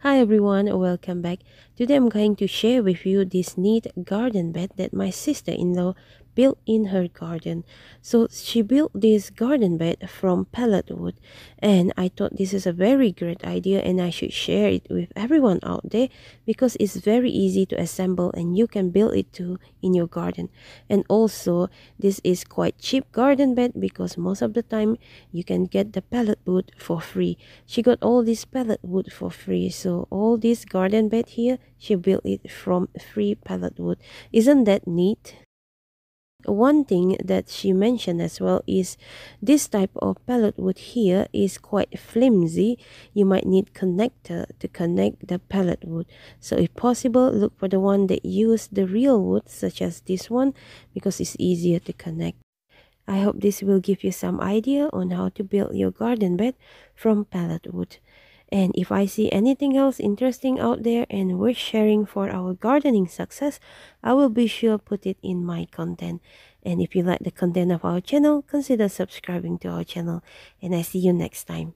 Hi everyone, welcome back. Today I'm going to share with you this neat garden bed that my sister-in-law built in her garden. So she built this garden bed from pallet wood and I thought this is a very great idea and I should share it with everyone out there because it's very easy to assemble and you can build it too in your garden. And also this is quite cheap garden bed because most of the time you can get the pallet wood for free. She got all this pallet wood for free so so all this garden bed here, she built it from free pallet wood. Isn't that neat? One thing that she mentioned as well is this type of pallet wood here is quite flimsy. You might need connector to connect the pallet wood. So if possible, look for the one that use the real wood such as this one because it's easier to connect. I hope this will give you some idea on how to build your garden bed from pallet wood. And if I see anything else interesting out there and worth sharing for our gardening success, I will be sure put it in my content. And if you like the content of our channel, consider subscribing to our channel. And I see you next time.